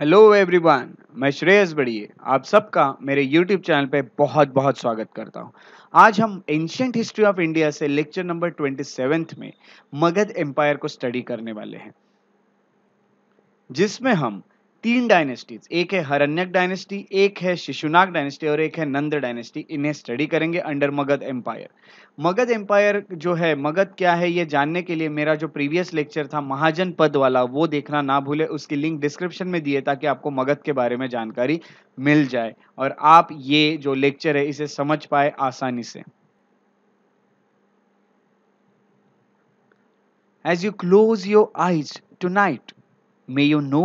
Hello everyone मैं श्रेयस बड़िए आप सबका मेरे यूट्यूब चैनल पे बहुत बहुत स्वागत करता हूँ आज हम एंशियंट हिस्ट्री ऑफ इंडिया से लेक्चर नंबर ट्वेंटी सेवेंथ में मगध एम्पायर को स्टडी करने वाले हैं जिसमें हम तीन डायनेस्टीज एक है हरण्यक डायनेस्टी एक है शिशुनाग डायनेस्टी और एक है नंद डायनेस्टी इन्हें स्टडी करेंगे under Magadh empire Magadh empire जो है मगध क्या है ये जानने के लिए मेरा जो प्रीवियस लेक्चर था महाजन पद वाला वो देखना ना भूले उसकी लिंक डिस्क्रिप्शन में दिए ताकि आपको मगध के बारे में जानकारी मिल जाए और आप ये जो लेक्चर है इसे समझ पाए आसानी से as you close your eyes tonight may you know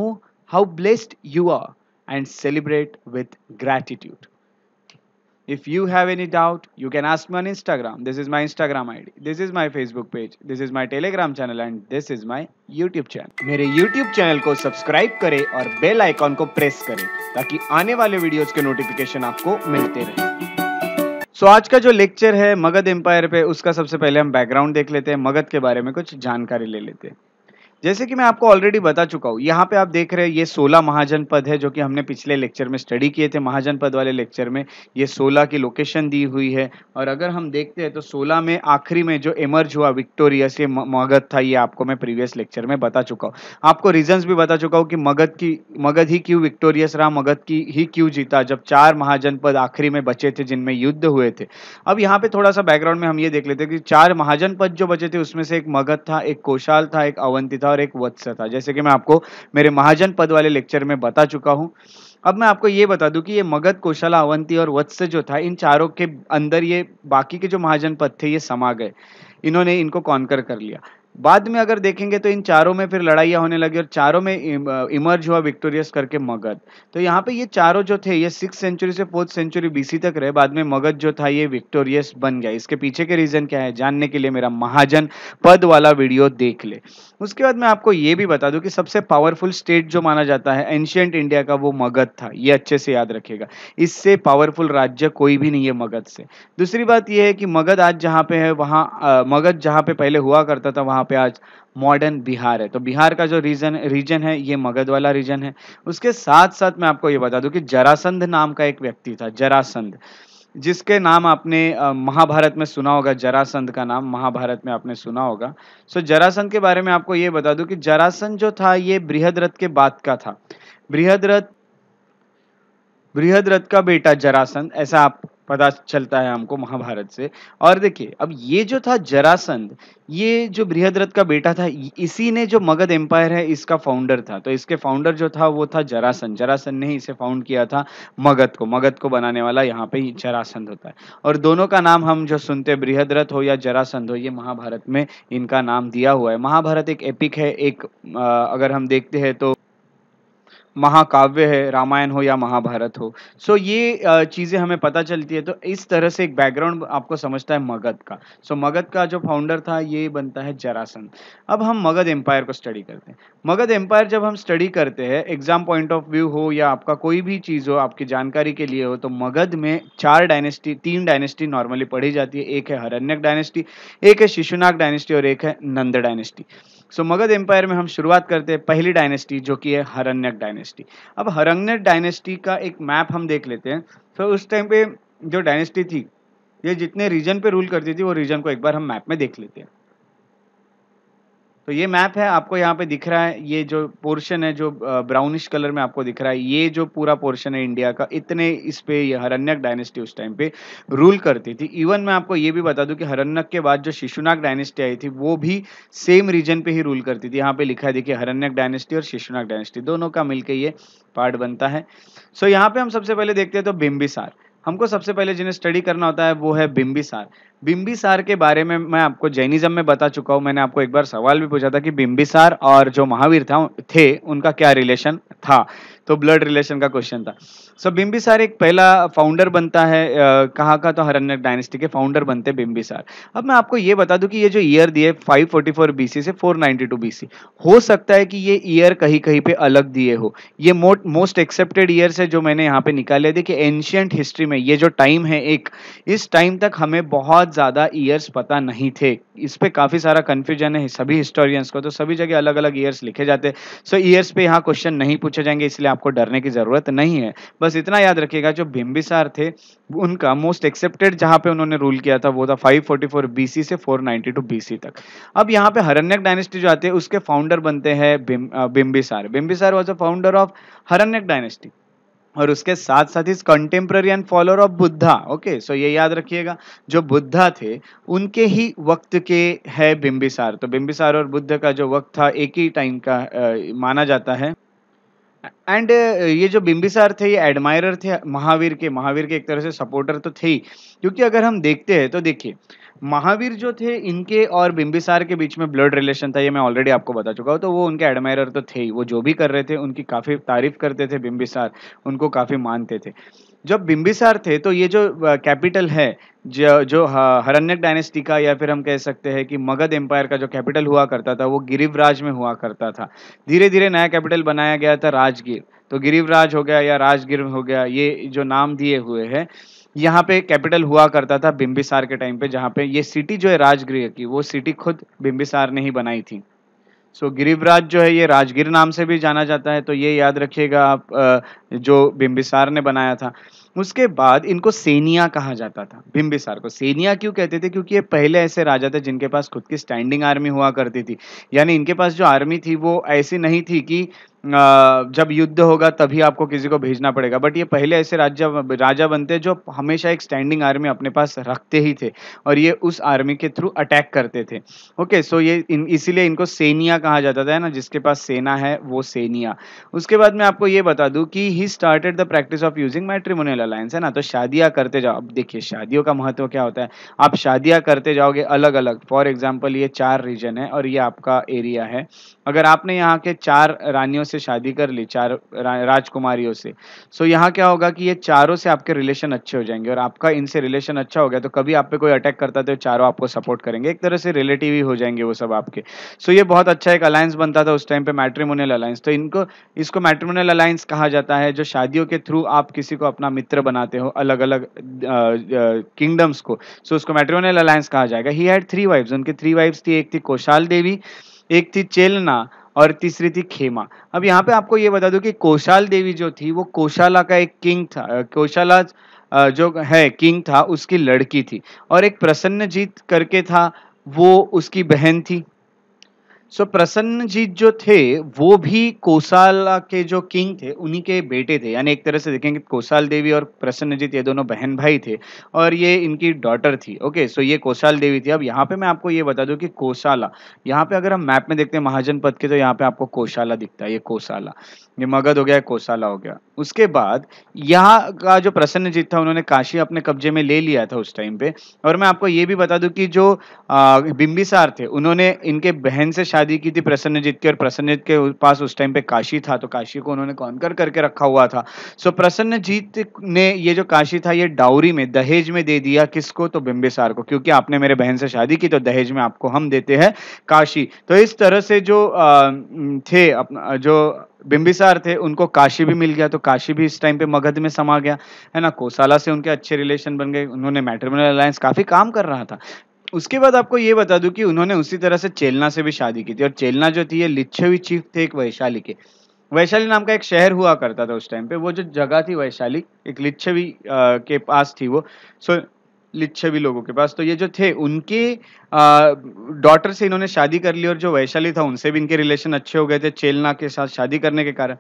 how blessed you are and celebrate with gratitude. If you have any doubt, you can ask me on Instagram. This is my Instagram ID. This is my Facebook page. This is my Telegram channel and this is my YouTube channel. मेरे YouTube channel को subscribe करें और bell icon को press करें ताकि आने वाले videos के notification आपको मिलते रहे सो so, आज का जो लेक्चर है मगध एम्पायर पे उसका सबसे पहले हम बैकग्राउंड देख लेते हैं मगध के बारे में कुछ जानकारी ले लेते हैं जैसे कि मैं आपको ऑलरेडी बता चुका हूँ यहाँ पे आप देख रहे हैं ये 16 महाजनपद है जो कि हमने पिछले लेक्चर में स्टडी किए थे महाजनपद वाले लेक्चर में ये 16 की लोकेशन दी हुई है और अगर हम देखते हैं तो 16 में आखिरी में जो इमर्ज हुआ विक्टोरिया से मगध था ये आपको मैं प्रीवियस लेक्चर में बता चुका हूँ आपको रीजन्स भी बता चुका हूँ कि मगध की मगध ही क्यों विक्टोरियस रहा मगध की ही क्यों जीता जब चार महाजनपद आखिरी में बचे थे जिनमें युद्ध हुए थे अब यहाँ पे थोड़ा सा बैकग्राउंड में हम ये देख लेते कि चार महाजनपद जो बचे थे उसमें से एक मगध था एक कोशाल था एक अवंती था था और एक वत्स था जैसे कि मैं आपको मेरे महाजन पद वाले लेक्चर में बता चुका हूँ अब मैं आपको ये बता दूं कि ये मगध कौशला अवंती और वत्स जो था इन चारों के अंदर ये बाकी के जो महाजन पद थे ये समा गए इन्होंने इनको कॉन्कर कर लिया बाद में अगर देखेंगे तो इन चारों में फिर लड़ाइयाँ होने लगी और चारों में इमर्ज हुआ विक्टोरियस करके मगध तो यहाँ पे ये चारों जो थे ये सिक्स सेंचुरी से फोर्थ सेंचुरी बीसी तक रहे बाद में मगध जो था ये विक्टोरियस बन गया इसके पीछे के रीज़न क्या है जानने के लिए मेरा महाजन पद वाला वीडियो देख ले उसके बाद मैं आपको ये भी बता दूँ कि सबसे पावरफुल स्टेट जो माना जाता है एंशियंट इंडिया का वो मगध था ये अच्छे से याद रखेगा इससे पावरफुल राज्य कोई भी नहीं है मगध से दूसरी बात यह है कि मगध आज जहाँ पे है वहाँ मगध जहाँ पे पहले हुआ करता था वहाँ पे आज मॉडर्न बिहार है तो बिहार का जो रीजन रीजन है ये मगध वाला रीजन है उसके साथ साथ मैं आपको ये बता दूं कि जरासंध नाम का एक व्यक्ति था जरासंध जिसके नाम आपने महाभारत में सुना होगा जरासंध का नाम महाभारत में आपने सुना होगा सो जरासंध के बारे में आपको ये बता दूं कि जरासंध जो था ये बृहद्रथ के बाद का था बृहद्रथ बृहद्रथ का बेटा जरासंध ऐसा आप पता चलता है हमको महाभारत से और देखिए अब ये जो था जरासंध ये जो बृहद्रथ का बेटा था इसी ने जो मगध एम्पायर है इसका फाउंडर था तो इसके फाउंडर जो था वो था जरासंध जरासंध ने इसे फाउंड किया था मगध को मगध को बनाने वाला यहाँ पे जरासंध होता है और दोनों का नाम हम जो सुनते हैं बृहद्रथ हो या जरासंध हो ये महाभारत में इनका नाम दिया हुआ है महाभारत एक एपिक है एक अगर हम देखते हैं तो महाकाव्य है रामायण हो या महाभारत हो सो so, ये चीज़ें हमें पता चलती है तो इस तरह से एक बैकग्राउंड आपको समझता है मगध का सो so, मगध का जो फाउंडर था ये बनता है जरासन अब हम मगध एम्पायर को स्टडी करते हैं मगध एम्पायर जब हम स्टडी करते हैं एग्जाम पॉइंट ऑफ व्यू हो या आपका कोई भी चीज़ हो आपकी जानकारी के लिए हो तो मगध में चार डायनेस्टी तीन डायनेस्टी नॉर्मली पढ़ी जाती है एक है हरण्यक डायनेस्टी एक है शिशुनाग डायनेस्टी और एक है Nanda dynasty so Magadh empire में हम शुरुआत करते हैं पहली डायनेस्टी जो कि है हरण्यक डायनेस्टी अब हरण्यक डायनेस्टी का एक मैप हम देख लेते हैं तो so, उस टाइम पे जो डायनेस्टी थी ये जितने रीजन पे रूल करती थी वो रीजन को एक बार हम मैप में देख लेते हैं तो ये मैप है आपको यहाँ पे दिख रहा है ये जो पोर्शन है जो ब्राउनिश कलर में आपको दिख रहा है ये जो पूरा पोर्शन है इंडिया का इतने इस पे हरण्यक डायनेस्टी उस टाइम पे रूल करती थी इवन मैं आपको ये भी बता दूं कि हरण्यक के बाद जो शिशुनाग डायनेस्टी आई थी वो भी सेम रीजन पे ही रूल करती थी यहाँ पे लिखा है देखिए हरण्यक डायनेस्टी और शिशुनाग डायनेस्टी दोनों का मिलकर ये पार्ट बनता है सो so, यहाँ पे हम सबसे पहले देखते हैं तो बिम्बिसार हमको सबसे पहले जिन्हें स्टडी करना होता है वो है बिम्बिसार बिम्बिसार के बारे में मैं आपको जैनिज्म में बता चुका हूँ मैंने आपको एक बार सवाल भी पूछा था कि बिम्बिसार और जो महावीर था थे उनका क्या रिलेशन था तो ब्लड रिलेशन का क्वेश्चन था सो so, बिम्बिसार एक पहला फाउंडर बनता है कहाँ का तो हरण्य डायनेस्टी के फाउंडर बनते बिम्बिसार अब मैं आपको ये बता दूँ कि ये जो ईयर दिए फाइव फोर्टी से फोर नाइन्टी हो सकता है कि ये ईयर कहीं कहीं पर अलग दिए हो ये मोस्ट एक्सेप्टेड ईयर है जो मैंने यहाँ पे निकाले थे कि एंशियंट हिस्ट्री में ये जो टाइम है एक इस टाइम तक हमें बहुत बहुत ज़्यादा ईयर्स पता नहीं थे इस पर काफ़ी सारा कन्फ्यूजन है सभी हिस्टोरियंस को तो सभी जगह अलग अलग ईयर्स लिखे जाते हैं सो ईयर्स पे यहाँ क्वेश्चन नहीं पूछे जाएंगे इसलिए आपको डरने की ज़रूरत नहीं है बस इतना याद रखिएगा जो बिम्बिसार थे उनका मोस्ट एक्सेप्टेड जहाँ पे उन्होंने रूल किया था वो था 544 फोर्टी से 492 बीसी तक अब यहाँ पे हरण्यक डायनेस्टी जो आती है उसके फाउंडर बनते हैं Bimbisara Bimbisara was a founder of Haryanka dynasty और उसके साथ साथ is contemporary and follower of Buddha okay so ये याद रखिएगा जो बुद्धा थे उनके ही वक्त के है बिम्बिसार तो बिम्बिसार और बुद्ध का जो वक्त था एक ही टाइम का आ, माना जाता है एंड ये जो बिम्बिसार थे ये एडमायरर थे महावीर के महावीर के एक तरह से सपोर्टर तो थे ही क्योंकि अगर हम देखते हैं तो देखिए महावीर जो थे इनके और बिम्बिसार के बीच में ब्लड रिलेशन था ये मैं ऑलरेडी आपको बता चुका हूँ तो वो उनके एडमायरर तो थे ही वो जो भी कर रहे थे उनकी काफ़ी तारीफ करते थे बिम्बिसार उनको काफ़ी मानते थे जब बिम्बिसार थे तो ये जो कैपिटल है जो जो हरण्यक डायनेस्टी का या फिर हम कह सकते हैं कि मगध एम्पायर का जो कैपिटल हुआ करता था वो गिरिवराज में हुआ करता था धीरे धीरे नया कैपिटल बनाया गया था राजगीर तो गिरिवराज हो गया या राजगीर हो गया ये जो नाम दिए हुए हैं यहाँ पे कैपिटल हुआ करता था बिम्बिसार के टाइम पे जहाँ पे ये सिटी जो है राजगृह की वो सिटी खुद बिम्बिसार ने ही बनाई थी सो so, गिरिवराज जो है ये राजगीर नाम से भी जाना जाता है तो ये याद रखिएगा आप जो बिम्बिसार ने बनाया था उसके बाद इनको सेनिया कहा जाता था बिम्बिसार को सेनिया क्यों कहते थे क्योंकि ये पहले ऐसे राजा थे जिनके पास खुद की स्टैंडिंग आर्मी हुआ करती थी यानी इनके पास जो आर्मी थी वो ऐसी नहीं थी कि जब युद्ध होगा तभी आपको किसी को भेजना पड़ेगा बट ये पहले ऐसे राज्य राजा बनते जो हमेशा एक स्टैंडिंग आर्मी अपने पास रखते ही थे और ये उस आर्मी के थ्रू अटैक करते थे ओके सो ये इन, इसीलिए इनको सेनिया कहा जाता था ना जिसके पास सेना है वो सेनिया उसके बाद मैं आपको ये बता दूँ कि he started the practice of using matrimonial alliance है ना तो शादियाँ करते जाओ अब देखिए शादियों का महत्व क्या होता है आप शादियाँ करते जाओगे अलग अलग फॉर एग्जाम्पल ये चार रीजन है और ये आपका एरिया है अगर आपने यहाँ के चार रानियों से शादी कर ली चार राजकुमारियों से सो so, यहाँ क्या होगा कि ये चारों से आपके रिलेशन अच्छे हो जाएंगे और आपका इनसे रिलेशन अच्छा हो गया तो कभी आप पे कोई अटैक करता तो चारों आपको सपोर्ट करेंगे एक तरह से रिलेटिव ही हो जाएंगे वो सब आपके सो so, ये बहुत अच्छा एक अलायंस बनता था उस टाइम पे मैट्रीमोनियल अलायंस तो इनको इसको मैट्रीमोनियल अलायंस कहा जाता है जो शादियों के थ्रू आप किसी को अपना मित्र बनाते हो अलग अलग किंगडम्स को सो उसको मैट्रीमोनियल अलायंस कहा जाएगा ही हैड थ्री वाइफ्स उनकी थ्री वाइफ्स थी एक थी कोशाल देवी एक थी चेलना और तीसरी थी खेमा अब यहाँ पे आपको ये बता दूं कि कोशाल देवी जो थी वो कोशाला का एक किंग था कोशाला जो है किंग था उसकी लड़की थी और एक प्रसन्नजीत करके था वो उसकी बहन थी सो so, प्रसन्न जी जो थे वो भी कोसाला के जो किंग थे उन्हीं के बेटे थे यानी एक तरह से देखेंगे कोसाल देवी और प्रसन्न जीत ये दोनों बहन भाई थे और ये इनकी डॉटर थी ओके सो ये कोसाल देवी थी अब यहाँ पे मैं आपको ये बता दूँ कि कोसाला यहाँ पे अगर हम मैप में देखते हैं महाजनपद के तो यहाँ पे आपको कोशाला दिखता है ये कोसाला ये मगध हो गया कोसाला हो गया उसके बाद यहाँ का जो जीत था उन्होंने काशी अपने कब्जे में ले लिया था उस टाइम पे और मैं आपको ये भी बता दूँ कि जो बिम्बिसार थे उन्होंने इनके बहन से शादी की थी प्रसन्नजीत की और प्रसन्नजीत के पास उस टाइम पे काशी था तो काशी को उन्होंने कॉन्कर करके रखा हुआ था सो प्रसन्नजीत ने ये जो काशी था ये डाउरी में दहेज में दे दिया किसको तो बिंबिसार को क्योंकि आपने मेरे बहन से शादी की तो दहेज में आपको हम देते हैं काशी तो इस तरह से जो थे अपना जो बिंबिसार थे उनको काशी भी मिल गया तो काशी भी इस टाइम पे मगध में समा गया है ना कोसाला से उनके अच्छे रिलेशन बन गए उन्होंने मैट्रिमोनियल अलायंस काफ़ी काम कर रहा था उसके बाद आपको ये बता दूं कि उन्होंने उसी तरह से चेलना से भी शादी की थी और चेलना जो थी ये लिच्छवी चीफ थे एक वैशाली के वैशाली नाम का एक शहर हुआ करता था उस टाइम पे वो जो जगह थी वैशाली एक लिच्छवी के पास थी वो सो लिच्छवी लोगों के पास तो ये जो थे उनके डॉटर से इन्होंने शादी कर ली और जो वैशाली था उनसे भी इनके रिलेशन अच्छे हो गए थे चेलना के साथ शादी करने के कारण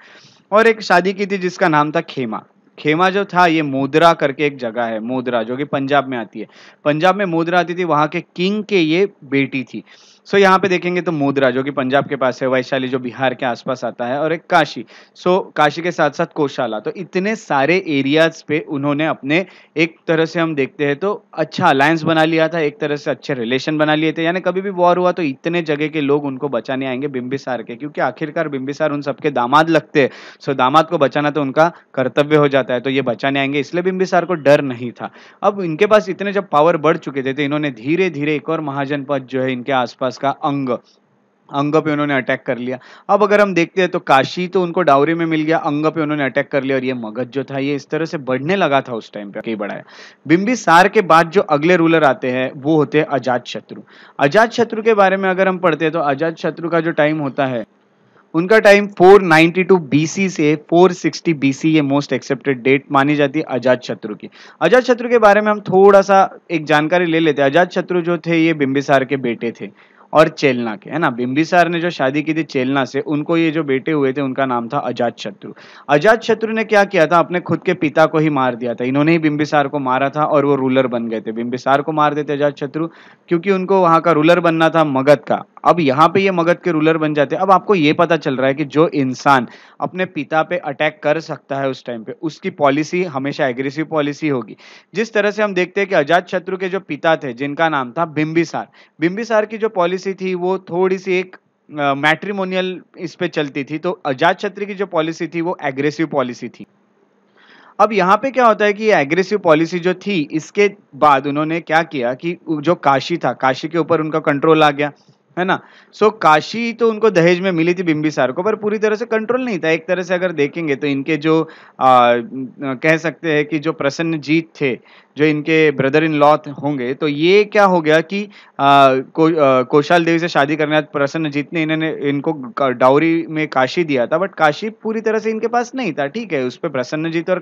और एक शादी की थी जिसका नाम था खेमा खेमा जो था ये मोदरा करके एक जगह है मोदरा जो कि पंजाब में आती है पंजाब में मोदरा आती थी वहां के किंग के ये बेटी थी सो so, यहाँ पे देखेंगे तो मुद्रा जो कि पंजाब के पास है वैशाली जो बिहार के आसपास आता है और एक काशी सो so, काशी के साथ साथ कोशाला तो इतने सारे एरियाज पे उन्होंने अपने एक तरह से हम देखते हैं तो अच्छा अलायंस बना लिया था एक तरह से अच्छे रिलेशन बना लिए थे यानी कभी भी वॉर हुआ तो इतने जगह के लोग उनको बचाने आएंगे बिम्बिसार के क्योंकि आखिरकार बिम्बिसार उन सबके दामाद लगते हैं सो दामाद को बचाना तो उनका कर्तव्य हो जाता है तो ये बचाने आएंगे इसलिए बिम्बिसार को डर नहीं था अब इनके पास इतने जब पावर बढ़ चुके थे तो इन्होंने धीरे धीरे एक और महाजनपद जो है इनके आसपास का अंग अंग पे उन्होंने अटैक कर लिया अब अगर हम देखते हैं तो काशी तो उनको डाउरी में मिल गया अंग पे उन्होंने अटैक कर लिया और ये मगध जो था ये इस तरह से बढ़ने लगा था उस टाइम पे कई बढ़ाया बिंबिसार के बाद जो अगले रूलर आते हैं वो होते हैं अजात शत्रु अजात शत्रु के बारे में अगर हम पढ़ते हैं तो अजात शत्रु का जो टाइम होता है उनका टाइम 492 बीसी से 460 बीसी ये मोस्ट एक्सेप्टेड डेट मानी जाती है अजात शत्रु की अजात शत्रु के बारे में हम थोड़ा सा एक जानकारी ले लेते हैं अजात शत्रु जो थे ये बिंबिसार के बेटे थे और चेलना के है ना बिम्बिसार ने जो शादी की थी चेलना से उनको ये जो बेटे हुए थे उनका नाम था अजात शत्रु अजात शत्रु ने क्या किया था अपने खुद के पिता को ही मार दिया था इन्होंने ही बिम्बिसार को मारा था और वो रूलर बन गए थे बिम्बिसार को मार देते अजात शत्रु क्योंकि उनको वहां का रूलर बनना था मगध का अब यहाँ पे ये मगध के रूलर बन जाते अब आपको ये पता चल रहा है कि जो इंसान अपने पिता पे अटैक कर सकता है उस टाइम पे उसकी पॉलिसी हमेशा एग्रेसिव पॉलिसी होगी जिस तरह से हम देखते हैं कि अजात शत्रु के जो पिता थे जिनका नाम था बिम्बिसार बिम्बिसार की जो पॉलिसी पॉलिसी थी वो थोड़ी सी एक मैट्रिमोनियल इस पे चलती थी तो अजात छत्री की जो पॉलिसी थी वो एग्रेसिव पॉलिसी थी अब यहाँ पे क्या होता है कि एग्रेसिव पॉलिसी जो थी इसके बाद उन्होंने क्या किया कि जो काशी था काशी के ऊपर उनका कंट्रोल आ गया है ना सो so, काशी तो उनको दहेज में मिली थी बिंबिसार को पर पूरी तरह से कंट्रोल नहीं था एक तरह से अगर देखेंगे तो इनके जो आ, कह सकते हैं कि जो प्रसन्न जीत थे जो इनके ब्रदर इन लॉ होंगे तो ये क्या हो गया कि आ, को, आ, कोशाल देवी से शादी करने प्रसन्न जीत ने इन्होंने इनको डाउरी में काशी दिया था बट काशी पूरी तरह से इनके पास नहीं था ठीक है उस पर जीत और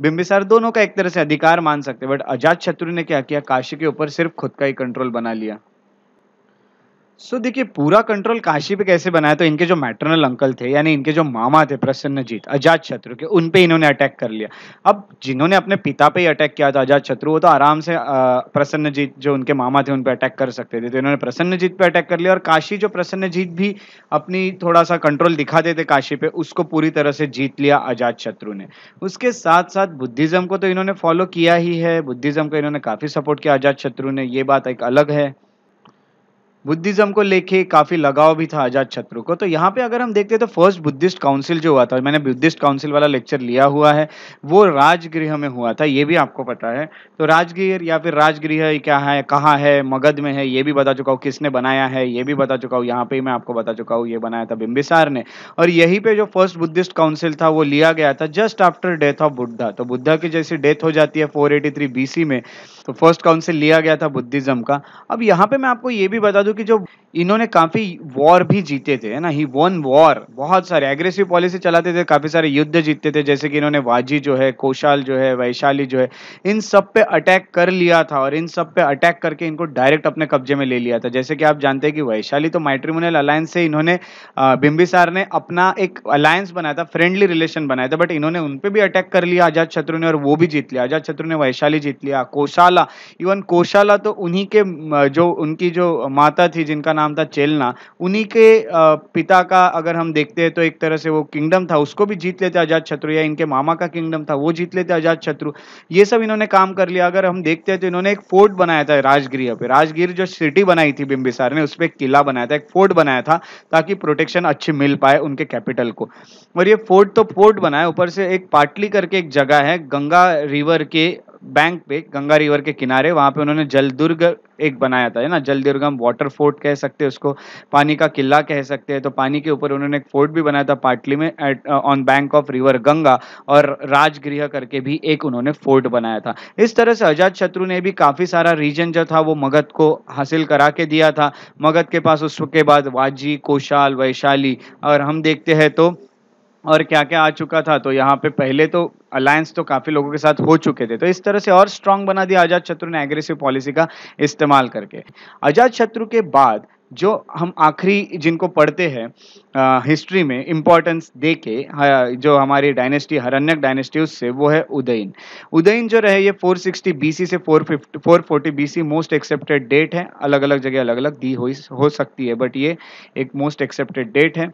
बिंबिसार दोनों का एक तरह से अधिकार मान सकते बट अजात शत्रु ने क्या किया काशी के ऊपर सिर्फ खुद का ही कंट्रोल बना लिया सो देखिए पूरा कंट्रोल काशी पे कैसे बनाया तो इनके जो मैटरनल अंकल थे यानी इनके जो मामा थे प्रसन्न जीत अजात शत्रु के उन पे इन्होंने अटैक कर लिया अब जिन्होंने अपने पिता पे ही अटैक किया था अजात शत्रु वो तो आराम से प्रसन्न जीत जो उनके मामा थे उन पे अटैक कर सकते थे तो इन्होंने प्रसन्न जीत पे अटैक कर लिया और काशी जो प्रसन्न जीत भी अपनी थोड़ा सा कंट्रोल दिखाते थे काशी पे उसको पूरी तरह से जीत लिया अजात शत्रु ने उसके साथ साथ बुद्धिज़्म को तो इन्होंने फॉलो किया ही है बुद्धिज़्म को इन्होंने काफ़ी सपोर्ट किया अजात शत्रु ने ये बात एक अलग है बुद्धिज्म को लेके काफी लगाव भी था आजाद छत्रु को तो यहाँ पे अगर हम देखते तो फर्स्ट बुद्धिस्ट काउंसिल जो हुआ था मैंने बुद्धिस्ट काउंसिल वाला लेक्चर लिया हुआ है वो राजगृह में हुआ था ये भी आपको पता है तो राजगृह या फिर राजगृह क्या है कहाँ है मगध में है ये भी बता चुका हूँ किसने बनाया है ये भी बता चुका हूँ यहाँ पे मैं आपको बता चुका हूँ ये बनाया था बिम्बिसार ने और यही पे जो फर्स्ट बुद्धिस्ट काउंसिल था वो लिया गया था just after death of Buddha तो बुद्धा की जैसी डेथ हो जाती है फोर एटी थ्री में तो फर्स्ट काउंसिल लिया गया था बुद्धिज्म का अब यहाँ पे मैं आपको ये भी बता दू क्योंकि जो इन्होंने काफी वॉर भी जीते थे है ना ही वन वॉर बहुत सारे एग्रेसिव पॉलिसी चलाते थे काफी सारे युद्ध जीतते थे जैसे कि इन्होंने वाजी जो है कोशाल जो है वैशाली जो है इन सब पे अटैक कर लिया था और इन सब पे अटैक करके इनको डायरेक्ट अपने कब्जे में ले लिया था जैसे कि आप जानते हैं कि वैशाली तो माइट्रीमोनियल अलायंस से इन्होंने बिम्बिसार ने अपना एक अलायंस बनाया था फ्रेंडली रिलेशन बनाया था बट इन्होंने उन पर भी अटैक कर लिया आजाद शत्रु ने और वो भी जीत लिया आजाद शत्रु ने वैशाली जीत लिया कोशाला इवन कोशाला तो उन्हीं के जो उनकी जो माता माता थी जिनका नाम था चेलना उन्हीं के पिता का अगर हम देखते हैं तो एक तरह से वो किंगडम था उसको भी जीत लेते आजाद शत्रु या इनके मामा का किंगडम था वो जीत लेते आजाद शत्रु ये सब इन्होंने काम कर लिया अगर हम देखते हैं तो इन्होंने एक फोर्ट बनाया था राजगिर पे राजगिर जो सिटी बनाई थी बिम्बिसार ने उस पर किला बनाया था एक फोर्ट बनाया था ताकि प्रोटेक्शन अच्छी मिल पाए उनके कैपिटल को और ये फोर्ट तो फोर्ट बनाया ऊपर से एक पाटली करके एक जगह है गंगा रिवर के बैंक पे गंगा रिवर के किनारे वहाँ पे उन्होंने जलदुर्ग एक बनाया था है ना जलदुर्ग हम वाटर फोर्ट कह सकते हैं उसको पानी का किला कह सकते हैं तो पानी के ऊपर उन्होंने एक फोर्ट भी बनाया था पाटली में on bank of river Ganga और राजगृह करके भी एक उन्होंने फोर्ट बनाया था इस तरह से अजात शत्रु ने भी काफ़ी सारा रीजन जो था वो मगध को हासिल करा के दिया था मगध के पास उसके बाद वाजी कोशाल वैशाली और हम देखते हैं तो और क्या क्या आ चुका था तो यहाँ पे पहले तो अलायंस तो काफ़ी लोगों के साथ हो चुके थे तो इस तरह से और स्ट्रांग बना दिया आज़ाद शत्रु ने एग्रेसिव पॉलिसी का इस्तेमाल करके आज़ाद शत्रु के बाद जो हम आखिरी जिनको पढ़ते हैं हिस्ट्री में इम्पोर्टेंस दे के जो हमारी डायनेस्टी हरण्यक डायनेस्टी उससे वो है उदयन उदयन जो रहे ये 460 बीसी से 450 440 बीसी मोस्ट एक्सेप्टेड डेट है अलग अलग जगह अलग अलग दी हो, हो सकती है बट ये एक मोस्ट एक्सेप्टेड डेट है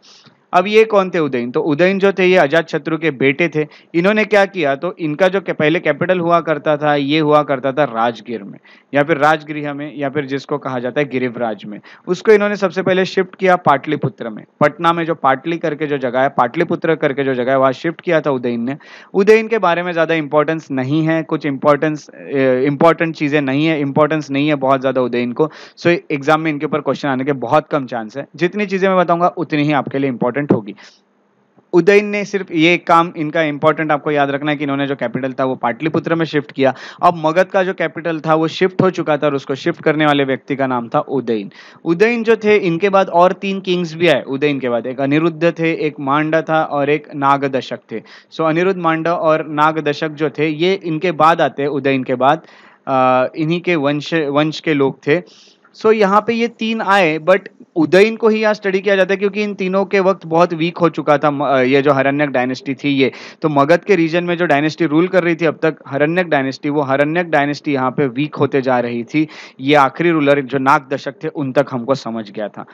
अब ये कौन थे उदयन तो उदयन जो थे ये अजात शत्रु के बेटे थे इन्होंने क्या किया तो इनका जो पहले कैपिटल हुआ करता था ये हुआ करता था राजगिर में या फिर राजगृह में या फिर जिसको कहा जाता है गिरिवराज में उसको इन्होंने सबसे पहले शिफ्ट किया पाटलिपुत्र में पटना में जो पाटली करके जो जगह है पाटलिपुत्र करके जो जगह है वहाँ शिफ्ट किया था उदयन ने उदयन के बारे में ज़्यादा इंपॉर्टेंस नहीं है कुछ इंपॉर्टेंस इंपॉर्टेंट चीज़ें नहीं है इंपॉर्टेंस नहीं है बहुत ज़्यादा उदयन को सो एग्जाम में इनके ऊपर क्वेश्चन आने के बहुत कम चांस है जितनी चीज़ें मैं बताऊंगा उतनी ही आपके लिए इंपॉर्टेंट इंपॉर्टेंट होगी उदयन ने सिर्फ ये काम इनका इंपॉर्टेंट आपको याद रखना है कि इन्होंने जो कैपिटल था वो पाटलिपुत्र में शिफ्ट किया अब मगध का जो कैपिटल था वो शिफ्ट हो चुका था और उसको शिफ्ट करने वाले व्यक्ति का नाम था उदयन उदयन जो थे इनके बाद और तीन किंग्स भी आए उदयन के बाद एक अनिरुद्ध थे एक मांडा था और एक नागदशक थे सो अनिरुद्ध मांडा और नागदशक जो थे ये इनके बाद आते उदयन के बाद इन्हीं के वंश वंश के लोग थे सो so, यहाँ पे ये तीन आए बट उदयन को ही यहाँ स्टडी किया जाता है क्योंकि इन तीनों के वक्त बहुत वीक हो चुका था ये जो हरण्यक डायनेस्टी थी ये तो मगध के रीजन में जो डायनेस्टी रूल कर रही थी अब तक हरण्यक डायनेस्टी वो हरण्यक डायनेस्टी यहाँ पे वीक होते जा रही थी ये आखिरी रूलर जो नाग दशक थे उन तक हमको समझ गया था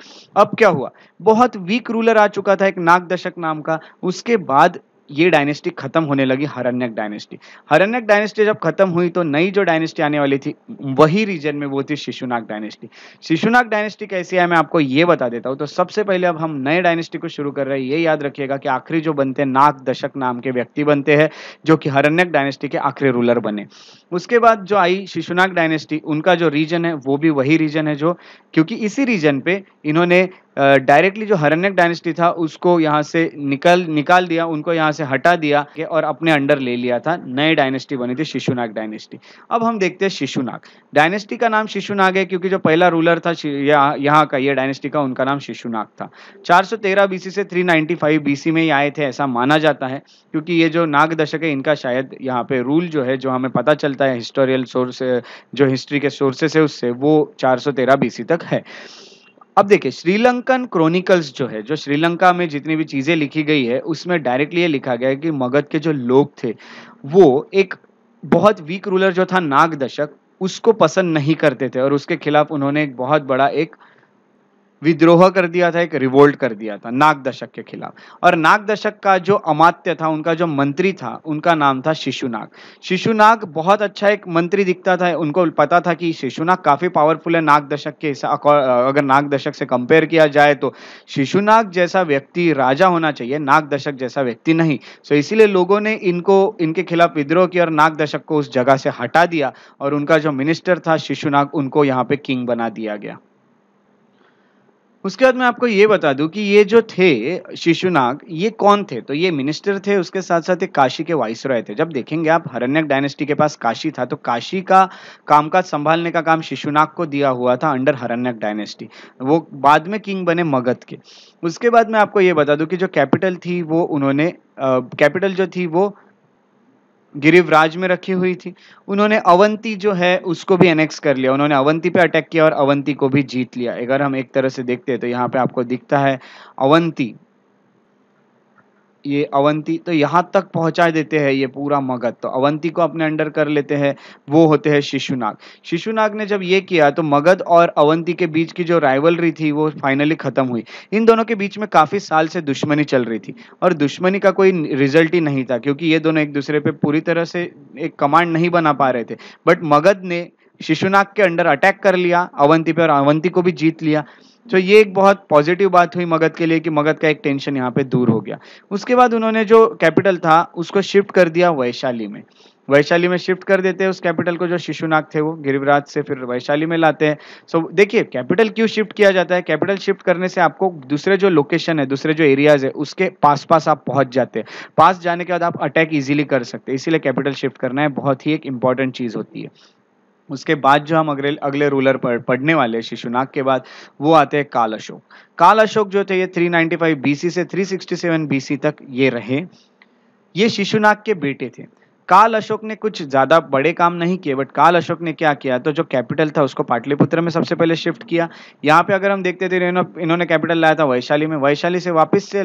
अब क्या हुआ बहुत वीक रूलर आ चुका था एक नाग दशक नाम का उसके बाद ये डायनेस्टी खत्म होने लगी हरण्यक डायनेस्टी हरण्यक डायनेस्टी जब खत्म हुई तो नई जो डायनेस्टी आने वाली थी वही रीजन में वो थी शिशुनाग डायनेस्टी शिशुनाग डायनेस्टी कैसी है मैं आपको ये बता देता हूँ तो सबसे पहले अब हम नए डायनेस्टी को शुरू कर रहे हैं ये याद रखिएगा कि आखिरी जो बनते हैं नाग दशक नाम के व्यक्ति बनते हैं जो कि हरण्यक डायनेस्टी के आखिरी रूलर बने उसके बाद जो आई शिशुनाग डायनेस्टी उनका जो रीजन है वो भी वही रीजन है जो क्योंकि इसी रीजन पे इन्होंने डायरेक्टली जो हरण्यक डायनेस्टी था उसको यहाँ से निकल निकाल दिया उनको यहाँ से हटा दिया और अपने अंडर ले लिया था नए डायनेस्टी बनी थी शिशुनाग डायनेस्टी अब हम देखते हैं शिशुनाग डायनेस्टी का नाम शिशुनाग है क्योंकि जो पहला रूलर था यहाँ का ये डायनेस्टी का उनका नाम शिशुनाग था 413 बीसी से 395 बीसी में ही आए थे ऐसा माना जाता है क्योंकि ये जो नाग दशक है इनका शायद यहाँ पे रूल जो है जो हमें पता चलता है हिस्टोरियल सोर्स जो हिस्ट्री के सोर्सेस है उससे वो 413 बीसी तक है अब देखिए श्रीलंकन क्रॉनिकल्स जो है जो श्रीलंका में जितनी भी चीजें लिखी गई है उसमें डायरेक्टली ये लिखा गया है कि मगध के जो लोग थे वो एक बहुत वीक रूलर जो था नाग दशक उसको पसंद नहीं करते थे और उसके खिलाफ उन्होंने एक बहुत बड़ा एक विद्रोह कर दिया था एक रिवोल्ट कर दिया था नाग दशक के खिलाफ और नाग दशक का जो अमात्य था उनका जो मंत्री था उनका नाम था शिशुनाग शिशुनाग बहुत अच्छा एक मंत्री दिखता था उनको पता था कि शिशुनाग काफ़ी पावरफुल है नाग दशक के अगर नाग दशक से कंपेयर किया जाए तो शिशुनाग जैसा व्यक्ति राजा होना चाहिए नाग दशक जैसा व्यक्ति नहीं सो इसीलिए लोगों ने इनको इनके खिलाफ विद्रोह किया और नाग दशक को उस जगह से हटा दिया और उनका जो मिनिस्टर था शिशुनाग उनको यहाँ पे किंग बना दिया गया उसके बाद मैं आपको ये बता दूं कि ये जो थे शिशुनाग ये कौन थे तो ये मिनिस्टर थे उसके साथ साथ एक काशी के वाइस रॉय थे जब देखेंगे आप हरण्यक डायनेस्टी के पास काशी था तो काशी का कामकाज संभालने का काम शिशुनाग को दिया हुआ था अंडर हरण्यक डायनेस्टी वो बाद में किंग बने मगध के उसके बाद मैं आपको ये बता दूँ कि जो कैपिटल थी वो उन्होंने कैपिटल जो थी वो गिरिवराज में रखी हुई थी उन्होंने अवंती जो है उसको भी एनेक्स कर लिया उन्होंने अवंती पे अटैक किया और अवंती को भी जीत लिया अगर हम एक तरह से देखते हैं तो यहाँ पे आपको दिखता है अवंती ये अवंती तो यहाँ तक पहुँचा देते हैं ये पूरा मगध तो अवंती को अपने अंडर कर लेते हैं वो होते हैं शिशुनाग शिशुनाग ने जब ये किया तो मगध और अवंती के बीच की जो राइवलरी थी वो फाइनली ख़त्म हुई इन दोनों के बीच में काफ़ी साल से दुश्मनी चल रही थी और दुश्मनी का कोई रिजल्ट ही नहीं था क्योंकि ये दोनों एक दूसरे पर पूरी तरह से एक कमांड नहीं बना पा रहे थे बट मगध ने शिशुनाग के अंडर अटैक कर लिया अवंती पे और अवंती को भी जीत लिया तो ये एक बहुत पॉजिटिव बात हुई मगध के लिए कि मगध का एक टेंशन यहाँ पे दूर हो गया उसके बाद उन्होंने जो कैपिटल था उसको शिफ्ट कर दिया वैशाली में वैशाली में शिफ्ट कर देते हैं उस कैपिटल को जो शिशुनाग थे वो गिरिवराज से फिर वैशाली में लाते हैं सो देखिए कैपिटल क्यों शिफ्ट किया जाता है कैपिटल शिफ्ट करने से आपको दूसरे जो लोकेशन है दूसरे जो एरियाज है उसके पास पास आप पहुंच जाते हैं पास जाने के बाद आप अटैक ईजिली कर सकते हैं इसीलिए कैपिटल शिफ्ट करना है बहुत ही एक इंपॉर्टेंट चीज़ होती है उसके बाद जो हम अगले अगले रूलर पर पढ़ने वाले शिशुनाग के बाद वो आते हैं काल अशोक काल अशोक जो थे ये 395 बीसी से 367 बीसी तक ये रहे ये शिशुनाग के बेटे थे काल अशोक ने कुछ ज़्यादा बड़े काम नहीं किए बट काल अशोक ने क्या किया तो जो कैपिटल था उसको पाटलिपुत्र में सबसे पहले शिफ्ट किया यहाँ पे अगर हम देखते थे इन्होंने कैपिटल लाया था वैशाली में वैशाली से वापस से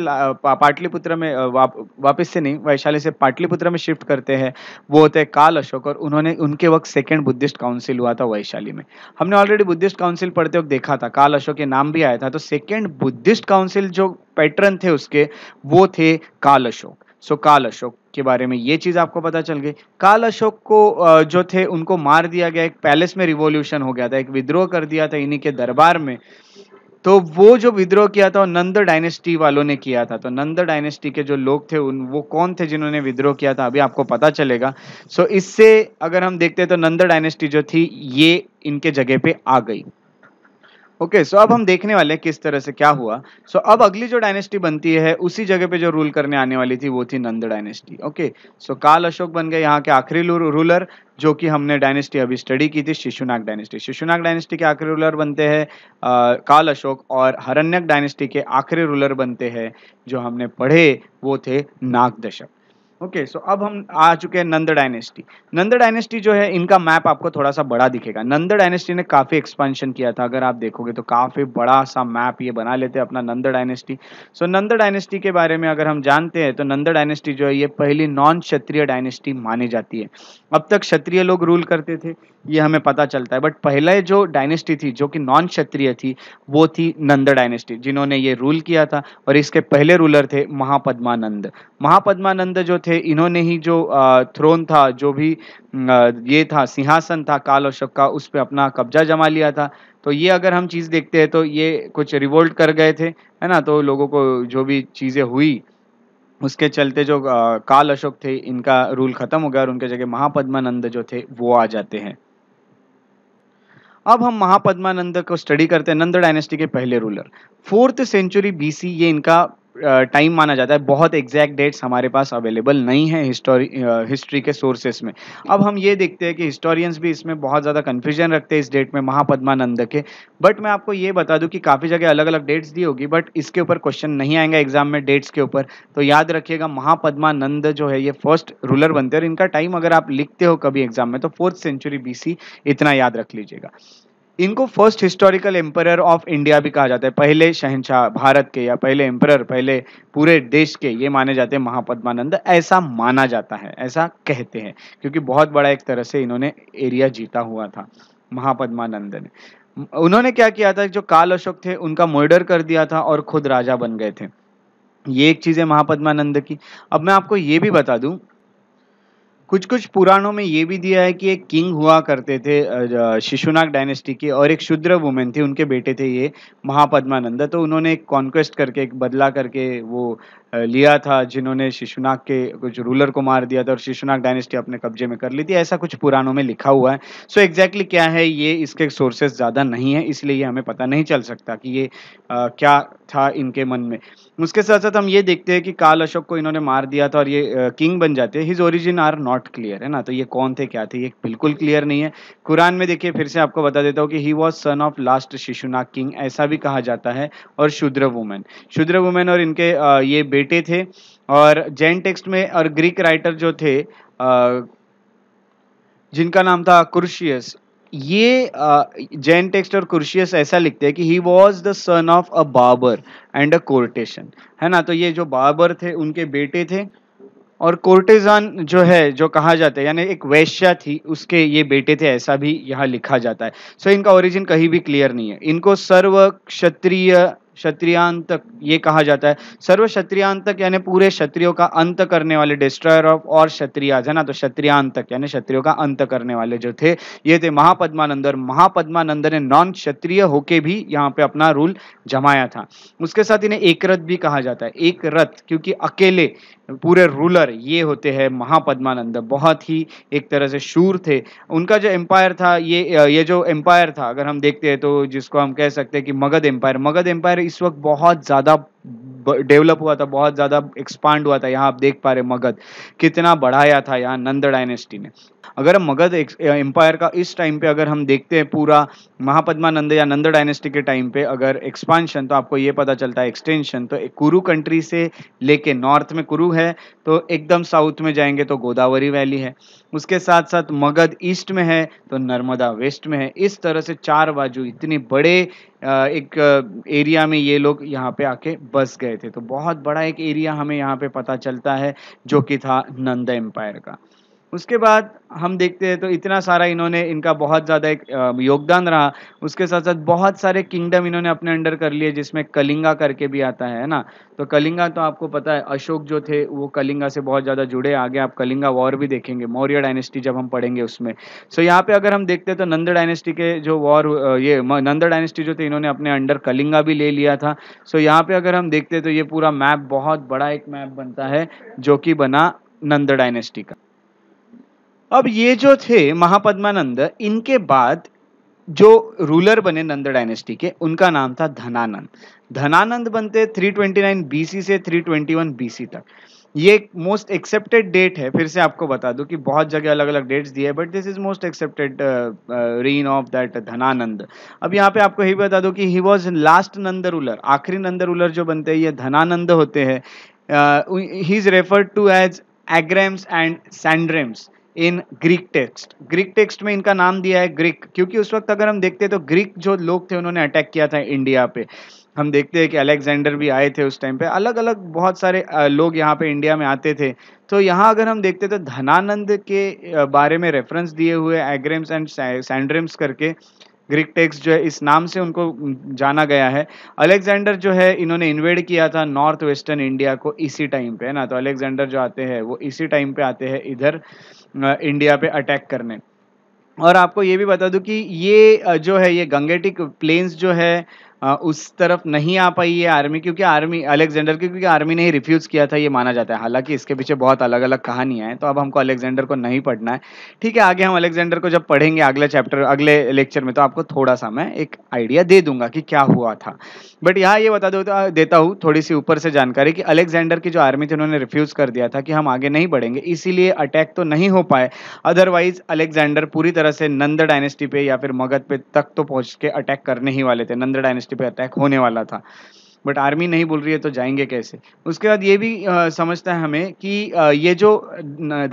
पाटलिपुत्र में वापस से नहीं वैशाली से पाटलिपुत्र में शिफ्ट करते हैं वो होते हैं काल अशोक और उन्होंने उनके वक्त सेकेंड बुद्धिस्ट काउंसिल हुआ था वैशाली में हमने ऑलरेडी बुद्धिस्ट काउंसिल पढ़ते वक्त देखा था काल अशोक के नाम भी आया था तो सेकेंड बुद्धिस्ट काउंसिल जो पैटर्न थे उसके वो थे काल अशोक सो काल अशोक के बारे में ये चीज़ आपको पता चल गई काल अशोक को जो थे उनको मार दिया गया एक पैलेस में रिवोल्यूशन हो गया था एक विद्रोह कर दिया था इन्हीं के दरबार में तो वो जो विद्रोह किया था वो नंद डायनेस्टी वालों ने किया था तो नंद डायनेस्टी के जो लोग थे उन वो कौन थे जिन्होंने विद्रोह किया था अभी आपको पता चलेगा सो so, इससे अगर हम देखते हैं तो नंद डायनेस्टी जो थी ये इनके जगह पे आ गई ओके okay, सो so अब हम देखने वाले हैं किस तरह से क्या हुआ सो so अब अगली जो डायनेस्टी बनती है उसी जगह पे जो रूल करने आने वाली थी वो थी Nanda dynasty okay okay, so so काल अशोक बन गए यहाँ के आखिरी रूलर जो कि हमने डायनेस्टी अभी स्टडी की थी शिशुनाग डायनेस्टी शिशुनाग डायनेस्टी के आखिरी रूलर बनते हैं काल अशोक और हरण्यक डायनेस्टी के आखिरी रूलर बनते हैं जो हमने पढ़े वो थे Nagadasaka okay okay, so so अब हम आ चुके हैं नंद डायनेस्टी नंद डायनेस्टी जो है इनका मैप आपको थोड़ा सा बड़ा दिखेगा नंद डायनेस्टी ने काफ़ी एक्सपेंशन किया था अगर आप देखोगे तो काफ़ी बड़ा सा मैप ये बना लेते हैं अपना Nanda dynasty so so, Nanda dynasty के बारे में अगर हम जानते हैं तो नंद डायनेस्टी जो है ये पहली नॉन क्षत्रिय डायनेस्टी मानी जाती है अब तक क्षत्रिय लोग रूल करते थे ये हमें पता चलता है बट पहले जो डायनेस्टी थी जो कि नॉन क्षत्रिय थी वो थी नंद डायनेस्टी जिन्होंने ये रूल किया था और इसके पहले रूलर थे महापद्मानंद महापद्मानंद जो थे पीछे इन्होंने ही जो थ्रोन था जो भी ये था सिंहासन था काल अशोक का उस पर अपना कब्जा जमा लिया था तो ये अगर हम चीज़ देखते हैं तो ये कुछ रिवोल्ट कर गए थे है ना तो लोगों को जो भी चीज़ें हुई उसके चलते जो काल अशोक थे इनका रूल खत्म हो गया और उनके जगह महापद्मानंद जो थे वो आ जाते हैं अब हम महापद्मानंद को स्टडी करते हैं नंद डायनेस्टी के पहले रूलर फोर्थ सेंचुरी बीसी ये इनका टाइम माना जाता है बहुत एग्जैक्ट डेट्स हमारे पास अवेलेबल नहीं है हिस्टोरी हिस्ट्री के सोर्सेस में अब हम ये देखते हैं कि हिस्टोरियंस भी इसमें बहुत ज़्यादा कन्फ्यूजन रखते हैं इस डेट में महापद्मानंद के बट मैं आपको ये बता दूँ कि काफ़ी जगह अलग अलग डेट्स दी होगी बट इसके ऊपर क्वेश्चन नहीं आएंगे एग्जाम में डेट्स के ऊपर तो याद रखिएगा महापद्मानंद जो है ये फर्स्ट रूलर बनते हैं और इनका टाइम अगर आप लिखते हो कभी एग्जाम में तो फोर्थ सेंचुरी बी इतना याद रख लीजिएगा इनको first historical emperor of India भी कहा जाता है पहले शहनशाह भारत के या पहले एम्पर पहले पूरे देश के ये माने जाते हैं महापद्मानंद ऐसा माना जाता है ऐसा कहते हैं क्योंकि बहुत बड़ा एक तरह से इन्होंने एरिया जीता हुआ था महापद्मानंद ने उन्होंने क्या किया था जो काल अशोक थे उनका मर्डर कर दिया था और खुद राजा बन गए थे ये एक चीज़ है महापद्मानंद की अब मैं आपको ये भी बता दूं कुछ कुछ पुराणों में ये भी दिया है कि एक किंग हुआ करते थे शिशुनाग डायनेस्टी के और एक शुद्र वुमेन थी उनके बेटे थे ये महापद्मानंद तो उन्होंने एक कॉन्क्वेस्ट करके एक बदला करके वो लिया था जिन्होंने शिशुनाग के कुछ रूलर को मार दिया था और शिशुनाग डायनेस्टी अपने कब्जे में कर ली थी ऐसा कुछ पुरानों में लिखा हुआ है सो so एग्जैक्टली exactly क्या है ये इसके सोर्सेस ज़्यादा नहीं है इसलिए ये हमें पता नहीं चल सकता कि ये आ, क्या था इनके मन में उसके साथ साथ हम ये देखते हैं कि काल अशोक को इन्होंने मार दिया था और ये किंग बन जाते हैं his origin are not clear है ना तो ये कौन थे क्या थे ये बिल्कुल क्लियर नहीं है कुरान में देखिए फिर से आपको बता देता हूँ कि he was son of last Shishunaga king ऐसा भी कहा जाता है और शुद्र वुमेन शुद्र वुमेन और इनके ये बेटे बेटे थे और जैन टेक्स्ट में और ग्रीक राइटर जो थे जिनका नाम था कुर्शियस ये जैन टेक्स्ट और कुर्शियस ऐसा लिखते हैं कि he was the son of a barber and a courtesan है ना तो ये जो बाबर थे उनके बेटे थे और कोर्टेजान जो है जो कहा जाता है यानी एक वैश्या थी उसके ये बेटे थे ऐसा भी यहाँ लिखा जाता है सो so, इनका ओरिजिन कहीं भी क्लियर नहीं है इनको सर्व क्षत्रिय क्षत्रियांतक ये कहा जाता है सर्व क्षत्रियांतक यानी पूरे क्षत्रियो का अंत करने वाले डिस्ट्रॉयर ऑफ और क्षत्रियाज है ना तो क्षत्रियांतक यानी क्षत्रियो का अंत करने वाले जो थे ये थे महापद्मानंद और महापद्मानंद ने नॉन क्षत्रिय होके भी यहाँ पे अपना रूल जमाया था उसके साथ इन्हें एक रथ भी कहा जाता है एक रथ क्योंकि अकेले पूरे रूलर ये होते हैं महापद्मानंद बहुत ही एक तरह से शूर थे उनका जो एम्पायर था ये ये जो एम्पायर था अगर हम देखते हैं तो जिसको हम कह सकते हैं कि मगध एम्पायर मगध एम्पायर इस वक्त बहुत ज़्यादा डेवलप हुआ था बहुत ज़्यादा एक्सपांड हुआ था यहाँ आप देख पा रहे मगध कितना बढ़ाया था यहाँ नंद डायनेस्टी ने अगर हम मगध एम्पायर का इस टाइम पे अगर हम देखते हैं पूरा नंद या नंद डायनेस्टी के टाइम पे अगर एक्सपांशन तो आपको ये पता चलता है एक्सटेंशन तो एक कुरु कंट्री से लेके नॉर्थ में कुरु है तो एकदम साउथ में जाएंगे तो गोदावरी वैली है उसके साथ साथ मगध ईस्ट में है तो नर्मदा वेस्ट में है इस तरह से चार बाजू इतने बड़े एक एरिया में ये लोग यहाँ पे आके बस गए थे तो बहुत बड़ा एक एरिया हमें यहाँ पे पता चलता है जो कि था नंदा एम्पायर का उसके बाद हम देखते हैं तो इतना सारा इन्होंने इनका बहुत ज़्यादा एक योगदान रहा उसके साथ साथ बहुत सारे किंगडम इन्होंने अपने अंडर कर लिए जिसमें कलिंगा करके भी आता है ना तो कलिंगा तो आपको पता है अशोक जो थे वो कलिंगा से बहुत ज़्यादा जुड़े आगे आप कलिंगा वॉर भी देखेंगे मौर्य डायनेस्टी जब हम पढ़ेंगे उसमें सो so, यहाँ पे अगर हम देखते हैं तो नंद डायनेस्टी के जो वॉर ये नंद डायनेस्टी जो थे इन्होंने अपने अंडर कलिंगा भी ले लिया था सो so, यहाँ पे अगर हम देखते हैं तो ये पूरा मैप बहुत बड़ा एक मैप बनता है जो कि बना नंद डायनेस्टी का अब ये जो थे महापद्मानंद इनके बाद जो रूलर बने नंद डायनेस्टी के उनका नाम था धनानंद धनानंद बनते 329 बीसी से 321 बीसी तक ये एक मोस्ट एक्सेप्टेड डेट है फिर से आपको बता दूं कि बहुत जगह अलग अलग डेट्स दिए हैं but this is most accepted reign of that Dhanananda अब यहाँ पे आपको यही बता दूं कि he was last Nanda ruler आखिरी नंद रूलर जो बनते हैं ये धनानंद होते हैं he is referred to as Agrammes and Xandrames in Greek text Greek text में इनका नाम दिया है ग्रीक क्योंकि उस वक्त अगर हम देखते हैं तो ग्रीक जो लोग थे उन्होंने अटैक किया था इंडिया पे हम देखते हैं कि अलेक्जेंडर भी आए थे उस टाइम पे अलग अलग बहुत सारे लोग यहाँ पे इंडिया में आते थे तो यहाँ अगर हम देखते तो धनानंद के बारे में रेफरेंस दिए हुए एग्रेम्स एंड सैंड्रेम्स करके ग्रीक टेक्स जो है इस नाम से उनको जाना गया है अलेक्जेंडर जो है इन्होंने इन्वेड किया था नॉर्थ वेस्टर्न इंडिया को इसी टाइम पे है ना तो अलेक्जेंडर जो आते हैं वो इसी टाइम पे आते हैं इधर इंडिया पे अटैक करने और आपको ये भी बता दूं कि ये जो है ये गंगेटिक प्लेन्स जो है उस तरफ नहीं आ पाई है आर्मी क्योंकि आर्मी अलेक्जेंडर की क्योंकि आर्मी ने ही रिफ्यूज़ किया था ये माना जाता है हालांकि इसके पीछे बहुत अलग अलग कहानियाँ हैं तो अब हमको अलेक्जेंडर को नहीं पढ़ना है ठीक है आगे हम अलेक्जेंडर को जब पढ़ेंगे अगले चैप्टर अगले लेक्चर में तो आपको थोड़ा सा मैं एक आइडिया दे दूंगा कि क्या हुआ था बट यहाँ ये बता दो देता हूँ थोड़ी सी ऊपर से जानकारी कि अलेक्जेंडर की जो आर्मी थी उन्होंने रिफ्यूज़ कर दिया था कि हम आगे नहीं बढ़ेंगे इसीलिए अटैक तो नहीं हो पाए अदरवाइज अलेक्जेंडर पूरी तरह से नंद डायनेस्टी पर या फिर मगध पे तक तो पहुँच के अटैक करने ही वाले थे नंद डायनेस्टी पे अटैक होने वाला था बट आर्मी नहीं बोल रही है तो जाएंगे कैसे उसके बाद ये भी आ, समझता है हमें कि आ, ये जो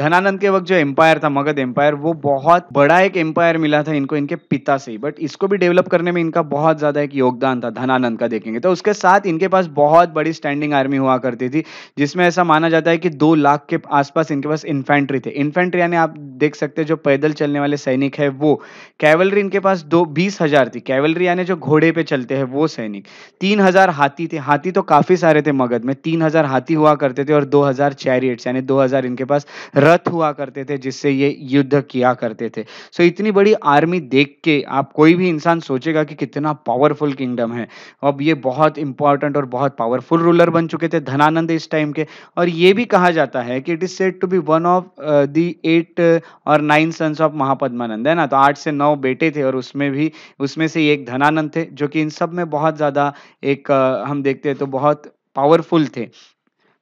धनानंद के वक्त जो एम्पायर था मगध एम्पायर वो बहुत बड़ा एक एम्पायर मिला था इनको इनके पिता से बट इसको भी डेवलप करने में इनका बहुत ज़्यादा एक योगदान था धनानंद का देखेंगे तो उसके साथ इनके पास बहुत बड़ी स्टैंडिंग आर्मी हुआ करती थी जिसमें ऐसा माना जाता है कि दो लाख के आसपास इनके पास इन्फेंट्री थे इन्फेंट्री यानी आप देख सकते हैं जो पैदल चलने वाले सैनिक है वो कैवलरी इनके पास दो बीस हजार थी कैवलरी यानी जो घोड़े पे चलते हैं वो सैनिक तीन हजार हाथी हाथी थे हाथी तो काफी सारे थे मगध में तीन हजार हाथी हुआ करते थे और दो हजार चैरियट्स यानी दो हजार इनके पास रथ हुआ करते थे जिससे ये युद्ध किया करते थे सो इतनी बड़ी आर्मी देख के आप कोई भी इंसान सोचेगा कि कितना पावरफुल किंगडम है अब ये बहुत इंपॉर्टेंट और बहुत पावरफुल रूलर बन चुके थे धनानंद इस टाइम के और ये भी कहा जाता है कि it is said to be one of the eight और नाइन सन्स ऑफ महापद्मानंद है ना तो आठ से नौ बेटे थे और उसमें भी उसमें से एक धनानंद थे जो कि इन सब में बहुत ज़्यादा एक uh, हम देखते हैं तो बहुत पावरफुल थे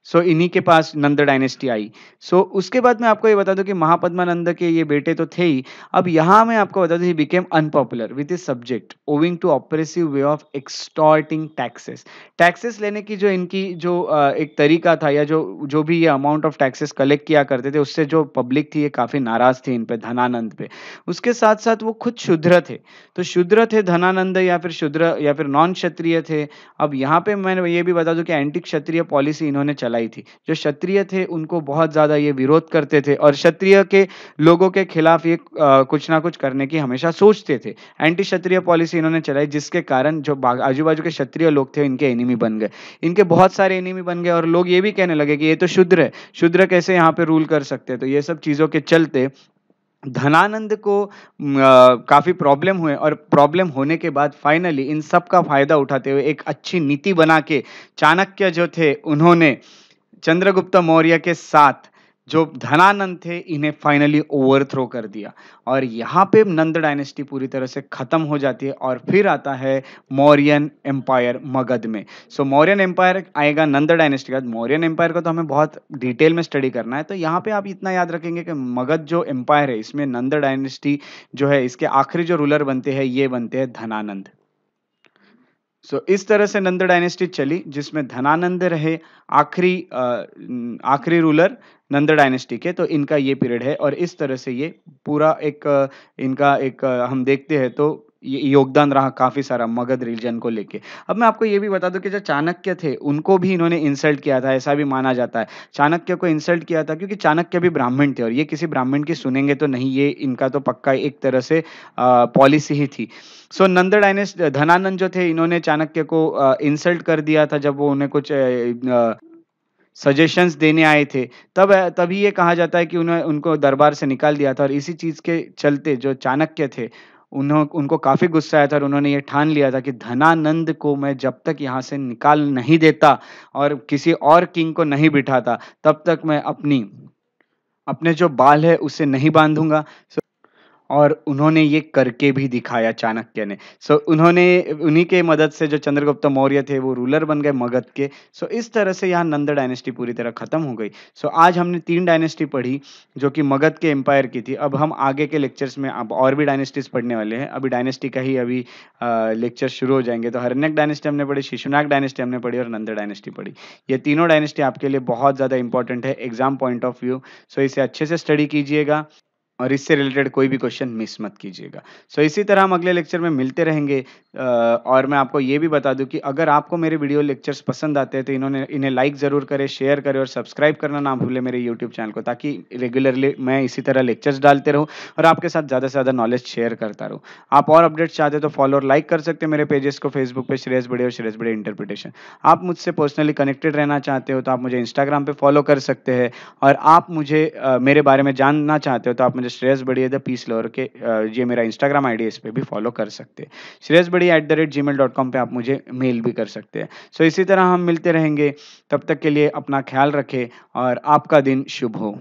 सो इन्हीं के पास नंद डायनेस्टी आई सो उसके बाद मैं आपको ये बता दूं कि महापद्मा नंद के ये बेटे तो थे ही अब यहाँ मैं आपको बता दूं he became unpopular with his subject owing to oppressive way of extorting taxes taxes लेने की जो इनकी जो एक तरीका था या जो जो भी ये अमाउंट ऑफ टैक्सेस कलेक्ट किया करते थे उससे जो पब्लिक थी ये काफ़ी नाराज़ थी इन पर धनानंद पे उसके साथ साथ वो खुद शुद्र थे तो शुद्र थे धनानंद या फिर शुद्र या फिर नॉन क्षत्रिय थे अब यहाँ पे मैं ये भी बता दूँ कि एंटी क्षत्रिय पॉलिसी इन्होंने चलाई थी जो क्षत्रिय थे उनको बहुत ज़्यादा ये विरोध करते थे और क्षत्रिय के लोगों के खिलाफ ये आ, कुछ ना कुछ करने की हमेशा सोचते थे एंटी क्षत्रिय पॉलिसी इन्होंने चलाई जिसके कारण जो आजू बाजू के क्षत्रिय लोग थे इनके एनिमी बन गए इनके बहुत सारे एनिमी बन गए और लोग ये भी कहने लगे कि ये तो शुद्र है शुद्र कैसे यहाँ पे रूल कर सकते तो ये सब चीज़ों के चलते धनानंद को काफ़ी प्रॉब्लम हुए और प्रॉब्लम होने के बाद फाइनली इन सब का फायदा उठाते हुए एक अच्छी नीति बना के चाणक्य जो थे उन्होंने चंद्रगुप्त मौर्य के साथ जो धनानंद थे इन्हें फाइनली ओवरथ्रो कर दिया और यहाँ पे नंद डायनेस्टी पूरी तरह से ख़त्म हो जाती है और फिर आता है मौर्यन एम्पायर मगध में सो मौर्यन एम्पायर आएगा नंद डायनेस्टी का मौर्यन एम्पायर का तो हमें बहुत डिटेल में स्टडी करना है तो यहाँ पे आप इतना याद रखेंगे कि मगध जो एम्पायर है इसमें नंद डायनेस्टी जो है इसके आखिरी जो रूलर बनते हैं ये बनते हैं धनानंद सो so, इस तरह से नंद डायनेस्टी चली जिसमें धनानंद रहे आखिरी आखिरी रूलर नंद डायनेस्टी के तो इनका ये पीरियड है और इस तरह से ये पूरा एक इनका एक हम देखते हैं तो योगदान रहा काफ़ी सारा मगध रिलीजन को लेके अब मैं आपको ये भी बता दूं कि जो चाणक्य थे उनको भी इन्होंने इंसल्ट किया था ऐसा भी माना जाता है चाणक्य को इंसल्ट किया था क्योंकि चाणक्य भी ब्राह्मण थे और ये किसी ब्राह्मण की सुनेंगे तो नहीं ये इनका तो पक्का एक तरह से पॉलिसी ही थी सो नंद धनानंद जो थे इन्होंने चाणक्य को इंसल्ट कर दिया था जब वो उन्हें कुछ सजेशंस देने आए थे तब तभी ये कहा जाता है कि उन्हें उनको दरबार से निकाल दिया था और इसी चीज़ के चलते जो चाणक्य थे उन्हों उनको काफ़ी गुस्सा आया था और उन्होंने ये ठान लिया था कि धनानंद को मैं जब तक यहाँ से निकाल नहीं देता और किसी और किंग को नहीं बिठाता तब तक मैं अपनी अपने जो बाल है उसे नहीं बांधूंगा और उन्होंने ये करके भी दिखाया चाणक्य ने सो so, उन्होंने उन्हीं के मदद से जो चंद्रगुप्त मौर्य थे वो रूलर बन गए मगध के सो so, इस तरह से यहाँ नंद डायनेस्टी पूरी तरह खत्म हो गई सो so, आज हमने तीन डायनेस्टी पढ़ी जो कि मगध के एम्पायर की थी अब हम आगे के लेक्चर्स में अब और भी डायनेस्टीज पढ़ने वाले हैं अभी डायनेस्टी का ही अभी लेक्चर शुरू हो जाएंगे तो हरनेक डायनेस्टी हमने पढ़ी शिशुनाग डायनेस्टी हमने पढ़ी और नंद डायनेस्टी पढ़ी ये तीनों डायनेस्टी आपके लिए बहुत ज़्यादा इंपॉर्टेंट है exam point of view so इसे अच्छे से स्टडी कीजिएगा और इससे रिलेटेड कोई भी क्वेश्चन मिस मत कीजिएगा सो so, इसी तरह हम अगले लेक्चर में मिलते रहेंगे और मैं आपको ये भी बता दूं कि अगर आपको मेरे वीडियो लेक्चर्स पसंद आते हैं तो इन्होंने इन्हें लाइक ज़रूर करें शेयर करें और सब्सक्राइब करना ना भूलें मेरे यूट्यूब चैनल को ताकि रेगुलरली मैं इसी तरह लेक्चर्स डालते रहूँ और आपके साथ ज़्यादा से ज़्यादा नॉलेज शेयर करता रहूँ आप और अपडेट्स चाहते तो फॉलो और लाइक कर सकते हैं मेरे पेजेस को फेसबुक पर श्रेयस बड़े और श्रेयस बड़े इंटरप्रिटेशन आप मुझसे पर्सनली कनेक्टेड रहना चाहते हो तो आप मुझे इंस्टाग्राम पर फॉलो कर सकते हैं और आप मुझे मेरे बारे में जानना चाहते हो तो आप मुझे श्रेयस बड़ी द पीस लोअर के ये मेरा इंस्टाग्राम आईडी इस पर भी फॉलो कर सकते हैं Shreyas Badi at the rate Gmail dot com पर आप मुझे मेल भी कर सकते हैं सो इसी तरह हम मिलते रहेंगे तब तक के लिए अपना ख्याल रखें और आपका दिन शुभ हो